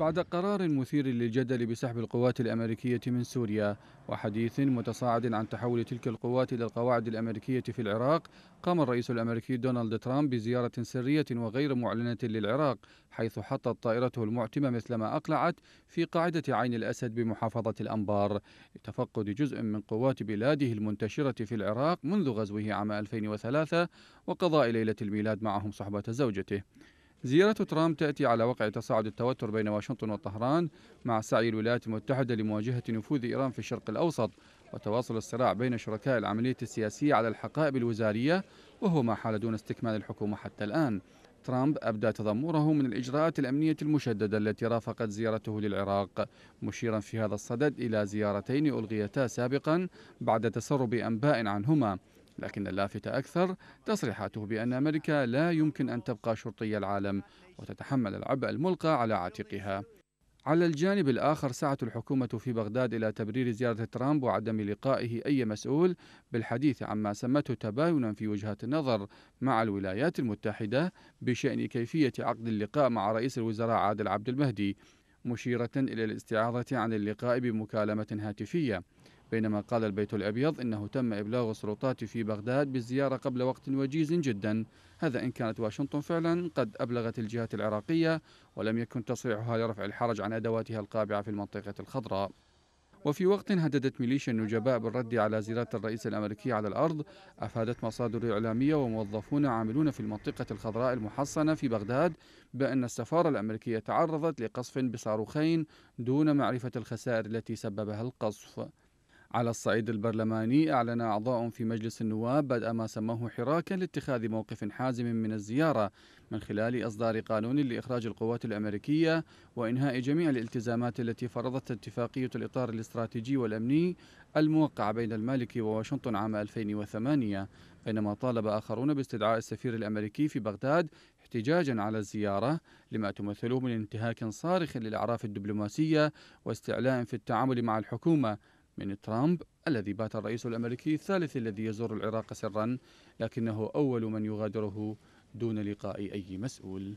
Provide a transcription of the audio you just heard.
بعد قرار مثير للجدل بسحب القوات الأمريكية من سوريا وحديث متصاعد عن تحول تلك القوات إلى القواعد الأمريكية في العراق قام الرئيس الأمريكي دونالد ترامب بزيارة سرية وغير معلنة للعراق حيث حطت طائرته المعتمة مثلما أقلعت في قاعدة عين الأسد بمحافظة الأنبار لتفقد جزء من قوات بلاده المنتشرة في العراق منذ غزوه عام 2003 وقضاء ليلة الميلاد معهم صحبة زوجته زيارة ترامب تأتي على وقع تصاعد التوتر بين واشنطن وطهران مع سعي الولايات المتحدة لمواجهة نفوذ إيران في الشرق الأوسط وتواصل الصراع بين شركاء العملية السياسية على الحقائب الوزارية وهو ما حال دون استكمال الحكومة حتى الآن ترامب أبدى تذمره من الإجراءات الأمنية المشددة التي رافقت زيارته للعراق مشيرا في هذا الصدد إلى زيارتين ألغيتا سابقا بعد تسرب أنباء عنهما لكن اللافت أكثر تصريحاته بأن أمريكا لا يمكن أن تبقى شرطي العالم وتتحمل العبء الملقى على عاتقها على الجانب الآخر سعت الحكومة في بغداد إلى تبرير زيارة ترامب وعدم لقائه أي مسؤول بالحديث عما سمته تباينا في وجهات النظر مع الولايات المتحدة بشأن كيفية عقد اللقاء مع رئيس الوزراء عادل عبد المهدي مشيرة إلى الاستعاضة عن اللقاء بمكالمة هاتفية بينما قال البيت الأبيض إنه تم إبلاغ السلطات في بغداد بالزيارة قبل وقت وجيز جدا هذا إن كانت واشنطن فعلا قد أبلغت الجهات العراقية ولم يكن تصريحها لرفع الحرج عن أدواتها القابعة في المنطقة الخضراء وفي وقت هددت ميليشيا النجباء بالرد على زيارة الرئيس الأمريكي على الأرض أفادت مصادر إعلامية وموظفون عاملون في المنطقة الخضراء المحصنة في بغداد بأن السفارة الأمريكية تعرضت لقصف بصاروخين دون معرفة الخسائر التي سببها القصف على الصعيد البرلماني أعلن أعضاء في مجلس النواب بدء ما سموه حراكا لاتخاذ موقف حازم من الزيارة من خلال إصدار قانون لإخراج القوات الأمريكية وإنهاء جميع الالتزامات التي فرضتها اتفاقية الإطار الاستراتيجي والأمني الموقع بين المالك وواشنطن عام 2008 بينما طالب آخرون باستدعاء السفير الأمريكي في بغداد احتجاجا على الزيارة لما تمثله من انتهاك صارخ للأعراف الدبلوماسية واستعلاء في التعامل مع الحكومة من ترامب الذي بات الرئيس الأمريكي الثالث الذي يزور العراق سرا لكنه أول من يغادره دون لقاء أي مسؤول